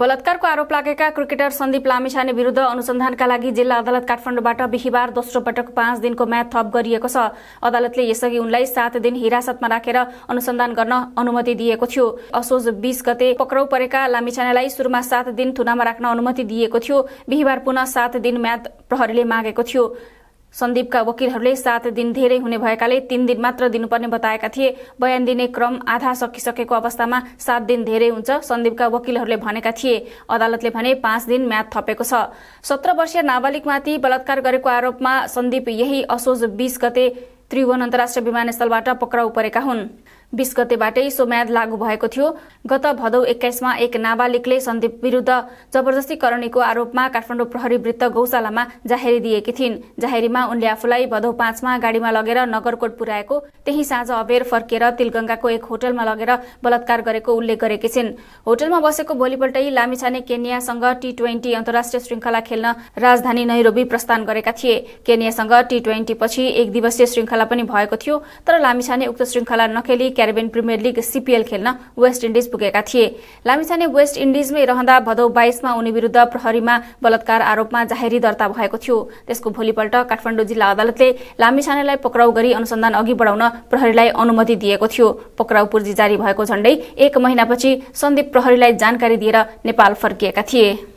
बलात्कारको आरोप लागेका क्रिकेटर सन्दीप लामिछाने विरूद्ध अनुसन्धानका लागि जिल्ला अदालत काठमाडौँबाट बिहिबार दोस्रो पटक पाँच दिनको म्याद थप गरिएको छ अदालतले यसअघि उनलाई सात दिन हिरासतमा राखेर अनुसन्धान गर्न अनुमति दिएको थियो असोज बीस गते पक्राउ परेका लामिछानेलाई सुरुमा सात दिन थुनामा राख्न अनुमति दिएको थियो बिहिबार पुनः सात दिन म्याद प्रहरीले मागेको थियो सन्दीपका वकिलहरूले सात दिन धेरै हुने भएकाले तीन दिन मात्र दिनुपर्ने बताएका थिए बयान दिने क्रम आधा सकिसकेको अवस्थामा सात दिन धेरै हुन्छ सन्दीपका वकिलहरूले भनेका थिए अदालतले भने पाँच दिन म्याद थपेको छ सत्र वर्षीय नाबालिगमाथि बलात्कार गरेको आरोपमा सन्दीप यही असोज बीस गते त्रिभुवन अन्तर्राष्ट्रिय विमानस्थलबाट पक्राउ परेका हुन् बीस गतेबाटै म्याद लागू भएको थियो गत भदौ एक्काइसमा एक नाबालिगले सन्दीप विरूद्ध जबरजस्ती करणीको आरोपमा काठमाडौँ प्रहरी वृत्त गौशालामा जाहेरी दिएकी थिइन् जाहेरीमा उनले आफूलाई भदौ पाँचमा गाडीमा लगेर नगरकोट पुर्याएको त्यही साँझ अबेर फर्केर तिलगंगाको एक होटलमा लगेर बलात्कार गरेको उल्लेख गरेकी छिन् होटलमा बसेको भोलिपल्टै लामिछाने केन्यासँग टी ट्वेन्टी अन्तर्राष्ट्रिय श्रृंखला खेल्न राजधानी नैरोबी प्रस्थान गरेका थिए केन्यासँग टी ट्वेन्टी पछि एक दिवसीय श्रृङ्खला पनि भएको थियो तर लामिछाने उक्त श्रृङ्खला नखेली क्यारेबियन प्रिमियर लिग सिपिएल खेल्न वेस्ट इन्डिज पुगेका थिए लामिछाने वेस्ट इन्डिजमै रहँदा भदौ बाइसमा उनी विरूद्ध प्रहरीमा बलात्कार आरोपमा जाहेरी दर्ता भएको थियो त्यसको भोलिपल्ट काठमाडौँ जिल्ला अदालतले लामिछानेलाई पक्राउ गरी अनुसन्धान अघि बढाउन प्रहरीलाई अनुमति दिएको थियो पक्राउ पूर्जी जारी भएको झण्डै एक महिनापछि सन्दीप प्रहरीलाई जानकारी दिएर नेपाल फर्किएका थिए